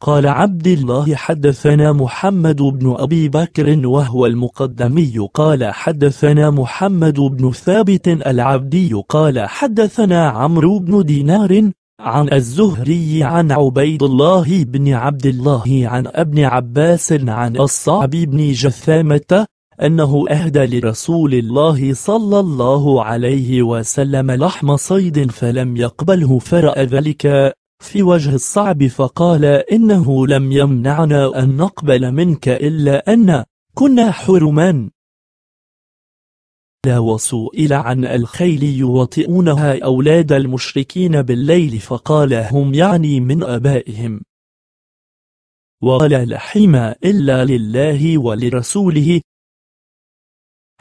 قال عبد الله حدثنا محمد بن أبي بكر وهو المقدمي قال حدثنا محمد بن ثابت العبدي قال حدثنا عمرو بن دينار عن الزهري عن عبيد الله بن عبد الله عن ابن عباس عن الصعب بن جثامة أنه أهدى لرسول الله صلى الله عليه وسلم لحم صيد فلم يقبله فرأى ذلك في وجه الصعب فقال إنه لم يمنعنا أن نقبل منك إلا أن كنا حرما لا وسئل عن الخيل يوطئونها أولاد المشركين بالليل فقال هم يعني من أبائهم ولا لحم إلا لله ولرسوله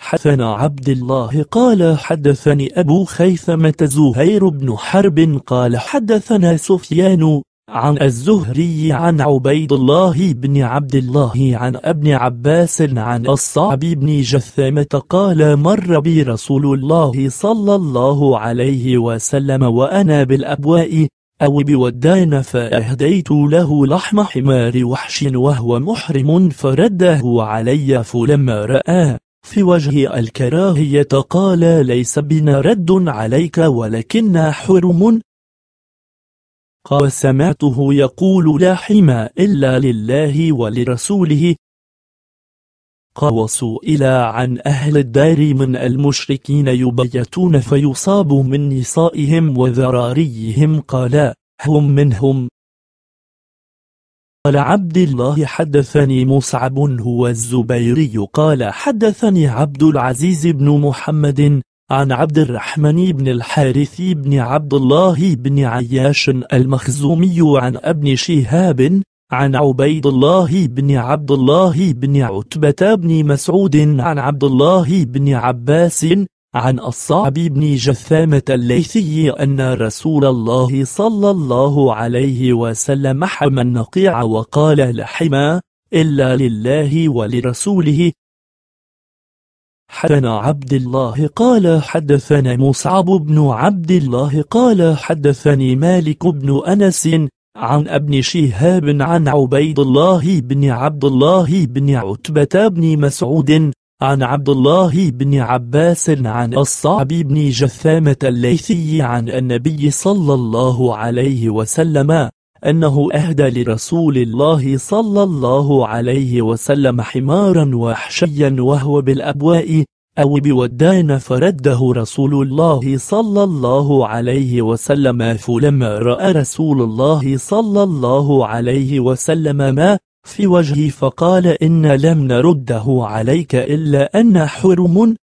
حدثنا عبد الله قال حدثني أبو خيثمة زهير بن حرب قال حدثنا سفيان عن الزهري عن عبيد الله بن عبد الله عن ابن عباس عن الصعب بن جثامة قال مر بي رسول الله صلى الله عليه وسلم وأنا بالأبواء أو بودان فأهديت له لحم حمار وحش وهو محرم فرده علي فلما رآه في وجه الكراهية قال ليس بنا رد عليك ولكن حرم قال سمعته يقول لا حمى إلا لله ولرسوله قال وسئل عن أهل الدار من المشركين يبيتون فيصاب من نسائهم وذراريهم قال هم منهم قال عبد الله حدثني مصعب هو الزبيري قال حدثني عبد العزيز بن محمد عن عبد الرحمن بن الحارث بن عبد الله بن عياش المخزومي عن ابن شهاب عن عبيد الله بن عبد الله بن عتبة بن مسعود عن عبد الله بن عباس عن الصعب بن جثامة الليثي أن رسول الله صلى الله عليه وسلم حمى النقيع وقال لحما إلا لله ولرسوله حدثنا عبد الله قال حدثنا مصعب بن عبد الله قال حدثني مالك بن أنس عن ابن شهاب عن عبيد الله بن عبد الله بن عتبة بن مسعود عن عبد الله بن عباس عن الصعب بن جثامة الليثي عن النبي صلى الله عليه وسلم أنه أهدى لرسول الله صلى الله عليه وسلم حمارا وحشيا وهو بالأبواء أو بودان فرده رسول الله صلى الله عليه وسلم فلما رأى رسول الله صلى الله عليه وسلم ما في وجهي فقال إن لم نرده عليك إلا أن حرم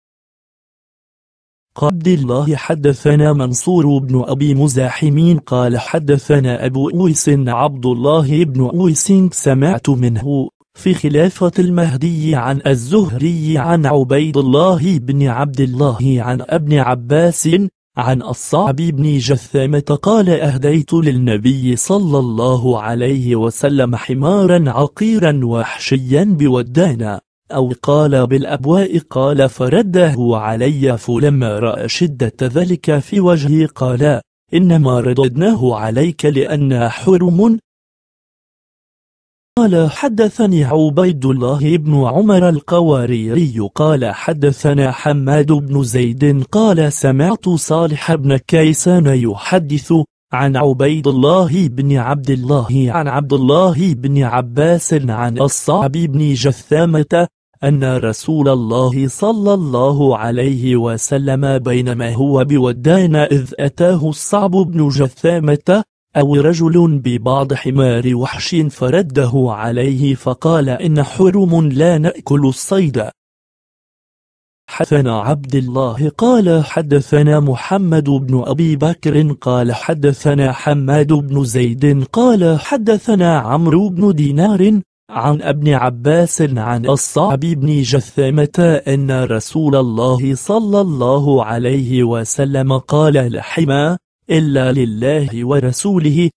قبد الله حدثنا منصور بن أبي مزاحمين قال حدثنا أبو أويس عبد الله بن أويس سمعت منه في خلافة المهدي عن الزهري عن عبيد الله بن عبد الله عن ابن عباس عن الصعب بن جثامة قال أهديت للنبي صلى الله عليه وسلم حمارا عقيرا وحشيا بودانا أو قال بالأبواء قال فرده علي فلما رأى شدة ذلك في وجهي قال إنما رددناه عليك لأن حرم قال حدثني عبيد الله بن عمر القواريري قال حدثنا حماد بن زيد قال سمعت صالح بن كيسان يحدث عن عبيد الله بن عبد الله عن عبد الله بن عباس عن الصعب بن جثامة أن رسول الله صلى الله عليه وسلم بينما هو بودان إذ أتاه الصعب بن جثامة أو رجل ببعض حمار وحش فرده عليه فقال إن حرم لا نأكل الصيد حدثنا عبد الله قال حدثنا محمد بن أبي بكر قال حدثنا حماد بن زيد قال حدثنا عمرو بن دينار عن ابن عباس عن الصعب بن جثامة أن رسول الله صلى الله عليه وسلم قال لحما إلا لله ورسوله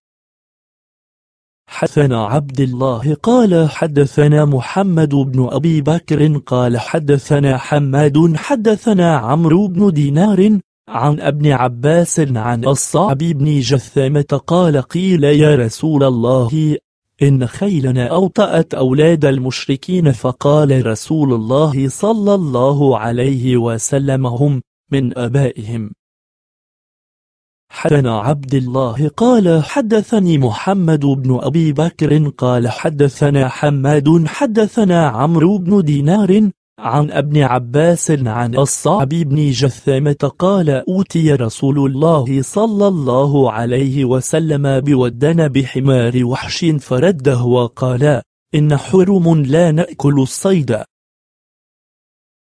حدثنا عبد الله قال حدثنا محمد بن أبي بكر قال حدثنا حماد حدثنا عمرو بن دينار عن ابن عباس عن الصعب بن جثامة قال قيل يا رسول الله إن خيلنا أوطأت أولاد المشركين فقال رسول الله صلى الله عليه وسلم هم من أبائهم حدثنا عبد الله قال حدثني محمد بن أبي بكر قال حدثنا حماد حدثنا عمرو بن دينار عن ابن عباس عن الصعب بن جثامة قال أوتي رسول الله صلى الله عليه وسلم بودن بحمار وحش فرده وقال إن حرم لا نأكل الصيد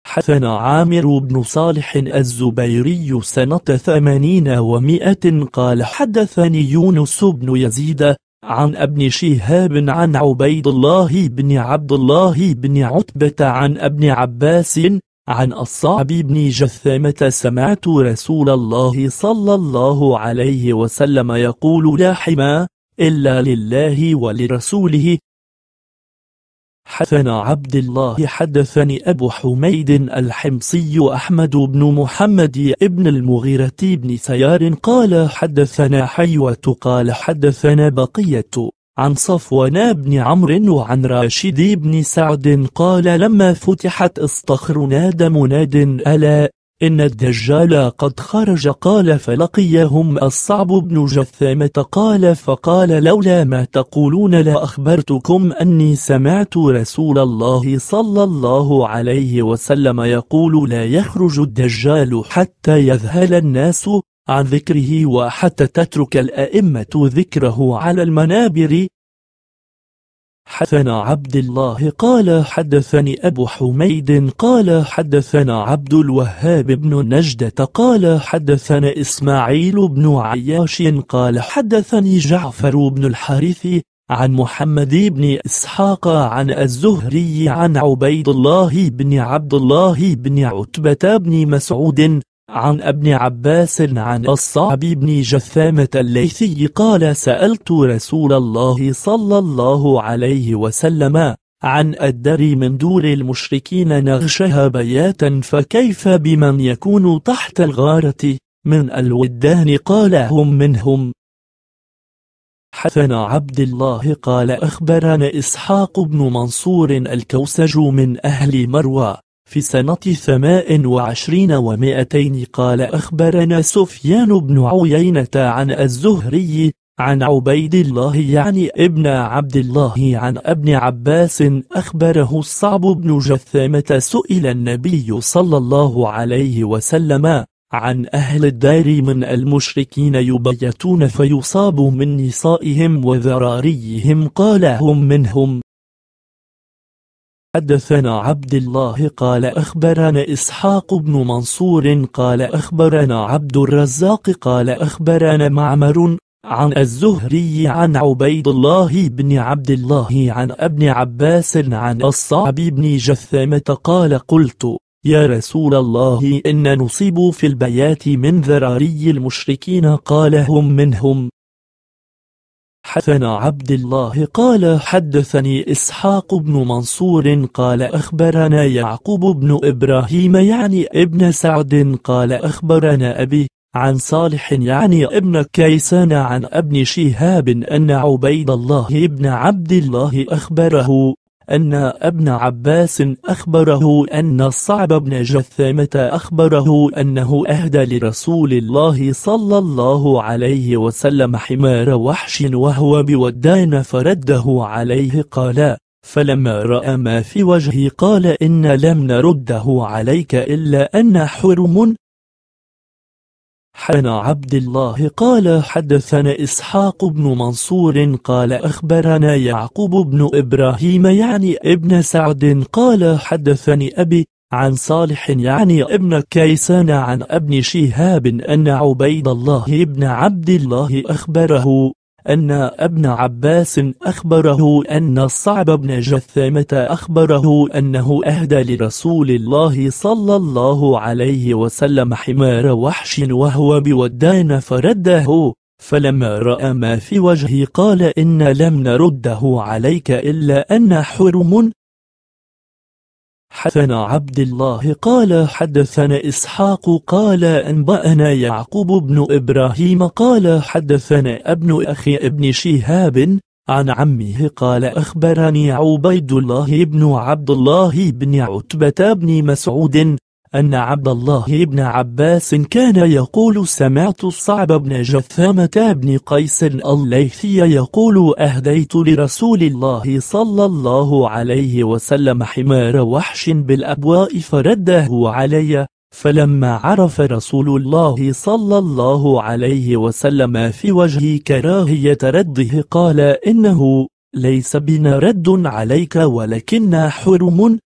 حسن عامر بن صالح الزبيري سنة ثمانين ومائة قال حدثني يونس بن يزيد عن ابن شهاب عن عبيد الله بن عبد الله بن عتبة عن ابن عباس عن الصعب بن جثامة سمعت رسول الله صلى الله عليه وسلم يقول لا حما إلا لله ولرسوله حدثنا عبد الله حدثني أبو حميد الحمصي أحمد بن محمد ابن المغيرة بن سيار قال حدثنا حيوة قال حدثنا بقية عن صفوان بن عمرو وعن راشد بن سعد قال لما فتحت استخر ناد مناد ألا إن الدجال قد خرج قال فلقيهم الصعب بن جثامة قال فقال لولا ما تقولون لأخبرتكم أني سمعت رسول الله صلى الله عليه وسلم يقول لا يخرج الدجال حتى يذهل الناس عن ذكره وحتى تترك الأئمة ذكره على المنابر حدثنا عبد الله قال حدثني أبو حميد قال حدثنا عبد الوهاب بن نجدة قال حدثنا إسماعيل بن عياش قال حدثني جعفر بن الحارث عن محمد بن إسحاق عن الزهري عن عبيد الله بن عبد الله بن عتبة بن مسعود عن ابن عباس عن الصعب بن جثامة الليثي قال سألت رسول الله صلى الله عليه وسلم عن الدر من دور المشركين نغشها بياتا فكيف بمن يكون تحت الغارة من الودان قال هم منهم حسن عبد الله قال أخبرنا إسحاق بن منصور الكوسج من أهل مروى في سنة ثماء وعشرين ومائتين قال أخبرنا سفيان بن عيينة عن الزهري عن عبيد الله يعني ابن عبد الله عن ابن عباس أخبره الصعب بن جثامة سئل النبي صلى الله عليه وسلم عن أهل الدار من المشركين يبيتون فيصاب من نسائهم وذراريهم قال هم منهم حدثنا عبد الله قال أخبرنا إسحاق بن منصور قال أخبرنا عبد الرزاق قال أخبرنا معمر عن الزهري عن عبيد الله بن عبد الله عن ابن عباس عن الصعب بن جثامة قال قلت يا رسول الله إن نصيب في البيات من ذراري المشركين قال هم منهم حدثنا عبد الله قال حدثني إسحاق بن منصور قال أخبرنا يعقوب بن إبراهيم يعني ابن سعد قال أخبرنا أبي عن صالح يعني ابن كيسان عن ابن شهاب أن عبيد الله بن عبد الله أخبره أن ابن عباس أخبره أن الصعب بن جثامة أخبره أنه أهدى لرسول الله صلى الله عليه وسلم حمار وحش وهو بودان فرده عليه قال فلما رأى ما في وجهي قال إن لم نرده عليك إلا أن حرم حن عبد الله قال حدثنا إسحاق بن منصور قال أخبرنا يعقوب بن إبراهيم يعني ابن سعد قال حدثني أبي عن صالح يعني ابن كيسان عن ابن شهاب أن عبيد الله بن عبد الله أخبره أن ابن عباس أخبره أن الصعب بن جثامة أخبره أنه أهدى لرسول الله صلى الله عليه وسلم حمار وحش وهو بودان فرده فلما رأى ما في وجهه قال إن لم نرده عليك إلا أن حرم حدثنا عبد الله قال حدثنا إسحاق قال أنبأنا يعقوب بن إبراهيم قال حدثنا ابن أخي ابن شهاب عن عمه قال أخبرني عبيد الله بن عبد الله بن عتبة بن مسعود أن عبد الله بن عباس كان يقول سمعت الصعب بن جثامة بن قيس الليثي يقول أهديت لرسول الله صلى الله عليه وسلم حمار وحش بالأبواء فرده علي فلما عرف رسول الله صلى الله عليه وسلم في وجهي كراهية رده قال إنه ليس بنا رد عليك ولكن حرم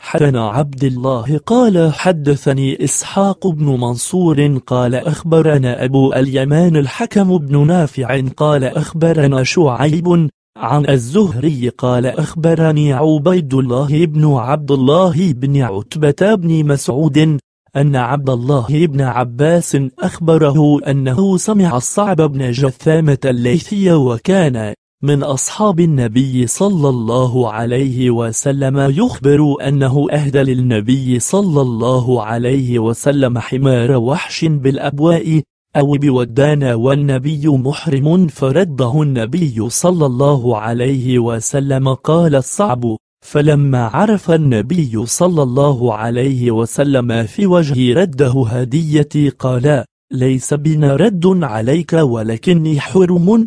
حدثنا عبد الله قال حدثني إسحاق بن منصور قال أخبرنا أبو اليمان الحكم بن نافع قال أخبرنا شعيب عن الزهري قال أخبرني عبيد الله بن عبد الله بن عتبة بن مسعود أن عبد الله بن عباس أخبره أنه سمع الصعب بن جثامة الليثي وكان من أصحاب النبي صلى الله عليه وسلم يخبر أنه أهدى للنبي صلى الله عليه وسلم حمار وحش بالأبواء أو بودان والنبي محرم فرده النبي صلى الله عليه وسلم قال الصعب فلما عرف النبي صلى الله عليه وسلم في وجه رده هديتي قال ليس بنا رد عليك ولكني حرم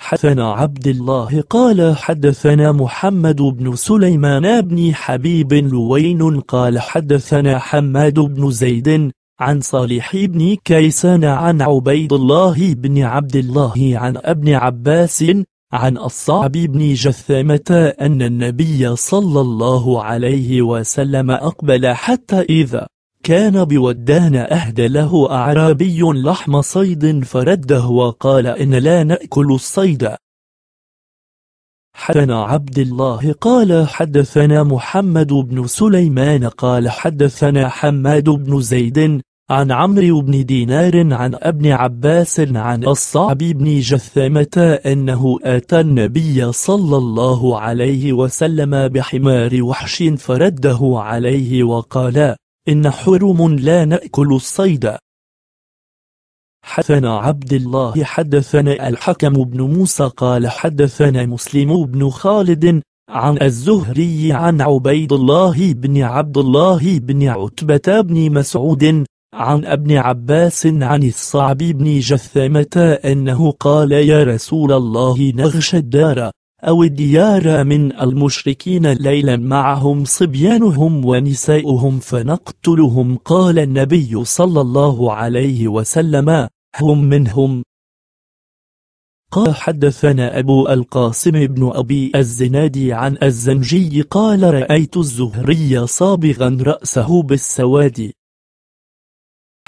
حدثنا عبد الله قال حدثنا محمد بن سليمان بن حبيب لوين قال حدثنا حماد بن زيد عن صالح بن كيسان عن عبيد الله بن عبد الله عن ابن عباس عن الصعب بن جثامة أن النبي صلى الله عليه وسلم أقبل حتى إذا كان بودان أهدى له أعرابي لحم صيد فرده وقال إن لا نأكل الصيد حدثنا عبد الله قال حدثنا محمد بن سليمان قال حدثنا حماد بن زيد عن عمرو بن دينار عن ابن عباس عن الصعب بن جثمة أنه أتى النبي صلى الله عليه وسلم بحمار وحش فرده عليه وقال إن حرم لا نأكل الصيد حدثنا عبد الله حدثنا الحكم بن موسى قال حدثنا مسلم بن خالد عن الزهري عن عبيد الله بن عبد الله بن عتبة بن مسعود عن ابن عباس عن الصعب بن جثمة أنه قال يا رسول الله نغشى الدار أو الديار من المشركين ليلا معهم صبيانهم ونساؤهم فنقتلهم قال النبي صلى الله عليه وسلم هم منهم قال حدثنا أبو القاسم بن أبي الزنادي عن الزنجي قال رأيت الزهري صابغا رأسه بالسواد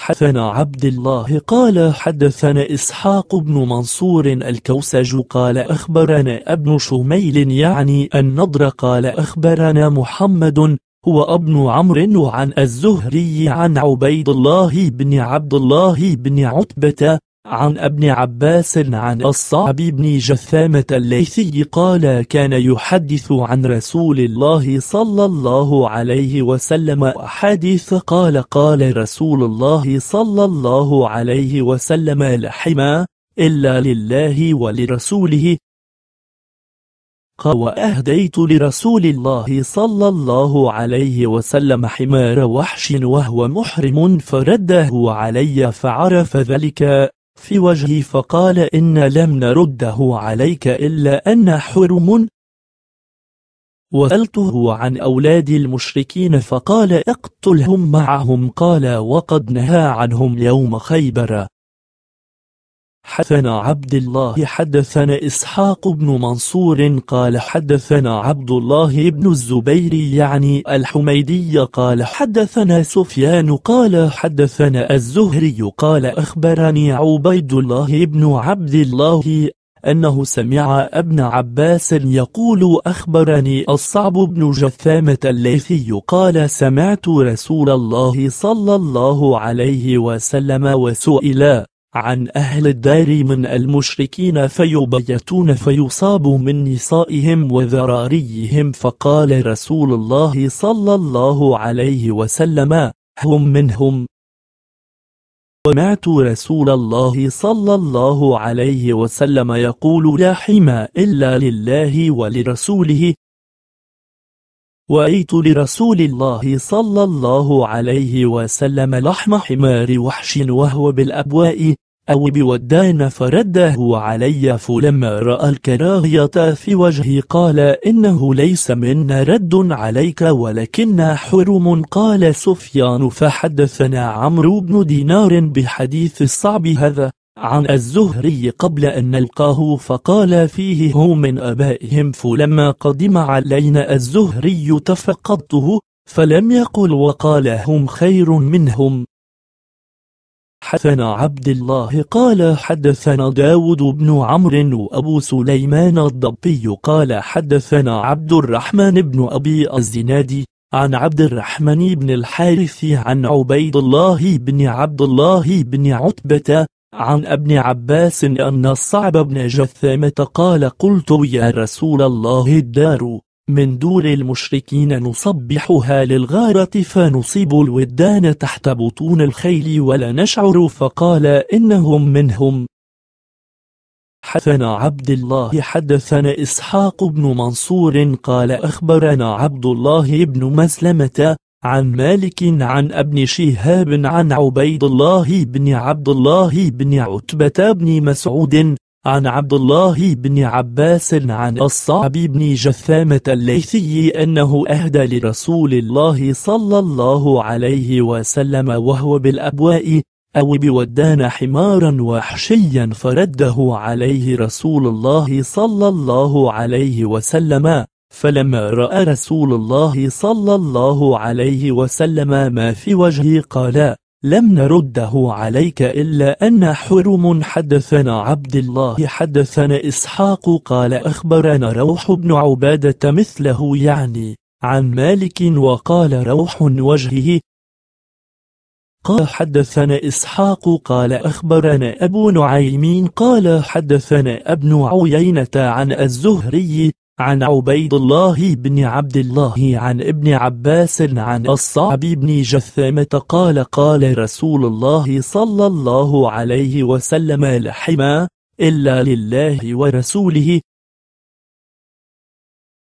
حدثنا عبد الله قال حدثنا إسحاق بن منصور الكوسج قال أخبرنا ابن شميل يعني النضر قال أخبرنا محمد هو ابن عمرو وعن الزهري عن عبيد الله بن عبد الله بن عتبة عن ابن عباس عن الصعب بن جثامة الليثي قال كان يحدث عن رسول الله صلى الله عليه وسلم أحاديث قال قال رسول الله صلى الله عليه وسلم لحما إلا لله ولرسوله قال وأهديت لرسول الله صلى الله عليه وسلم حمار وحش وهو محرم فرده علي فعرف ذلك في وجهي فقال إن لم نرده عليك إلا أن حرم وسألته عن أولاد المشركين فقال اقتلهم معهم قال وقد نهى عنهم يوم خيبر حدثنا عبد الله حدثنا إسحاق بن منصور قال حدثنا عبد الله بن الزبير يعني الحميدي قال حدثنا سفيان قال حدثنا الزهري قال أخبرني عبيد الله بن عبد الله أنه سمع ابن عباس يقول أخبرني الصعب بن جثامة الليثي قال سمعت رسول الله صلى الله عليه وسلم وسئل عن أهل الدار من المشركين فيبيتون فيصاب من نسائهم وذراريهم فقال رسول الله صلى الله عليه وسلم هم منهم سمعت رسول الله صلى الله عليه وسلم يقول لا حمى إلا لله ولرسوله وأيت لرسول الله صلى الله عليه وسلم لحم حمار وحش وهو بالأبواء أو بودان فرده علي فلما رأى الكراهية في وجهي قال إنه ليس منا رد عليك ولكن حرم قال سفيان فحدثنا عمرو بن دينار بحديث الصعب هذا عن الزهري قبل أن نلقاه فقال فيه هو من أبائهم فلما قدم علينا الزهري تفقدته فلم يقل وقال هم خير منهم حدثنا عبد الله قال حدثنا داود بن عمرو وأبو سليمان الضبي قال حدثنا عبد الرحمن بن أبي الزناد عن عبد الرحمن بن الحارث عن عبيد الله بن عبد الله بن عتبة عن ابن عباس أن الصعب بن جثامة قال قلت يا رسول الله الدار من دور المشركين نصبحها للغارة فنصيب الودان تحت بطون الخيل ولا نشعر فقال إنهم منهم حدثنا عبد الله حدثنا إسحاق بن منصور قال أخبرنا عبد الله بن مسلمة عن مالك عن ابن شهاب عن عبيد الله بن عبد الله بن عتبة بن مسعود عن عبد الله بن عباس عن الصعب بن جثامة الليثي أنه أهدى لرسول الله صلى الله عليه وسلم وهو بالأبواء أو بودان حمارا وحشيا فرده عليه رسول الله صلى الله عليه وسلم فلما رأى رسول الله صلى الله عليه وسلم ما في وجهه قال لم نرده عليك إلا أن حرم حدثنا عبد الله حدثنا إسحاق قال أخبرنا روح بن عبادة مثله يعني عن مالك وقال روح وجهه قال حدثنا إسحاق قال أخبرنا أبو نعيمين قال حدثنا ابن عيينة عن الزهري عن عبيد الله بن عبد الله عن ابن عباس عن الصعب بن جثامة قال قال رسول الله صلى الله عليه وسلم لحما إلا لله ورسوله